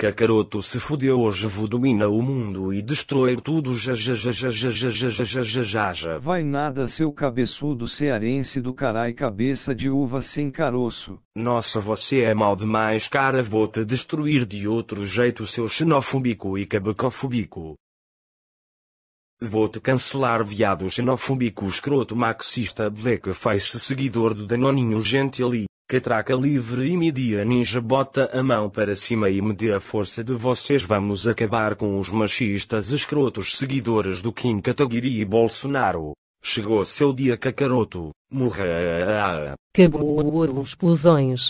Cacaroto se fudeu hoje vo domina o mundo e destrói tudo jajajajajajajajajaja. Vai nada seu cabeçudo cearense do carai cabeça de uva sem caroço. Nossa você é mal demais cara vou te destruir de outro jeito seu xenofóbico e cabecofóbico. Vou te cancelar viado xenofóbico escroto marxista black faz seguidor do danoninho gentili. Catraca livre e media ninja bota a mão para cima e mede a força de vocês vamos acabar com os machistas escrotos seguidores do Kim Kataguiri e Bolsonaro. Chegou seu dia cacaroto, morra. Acabou explosões,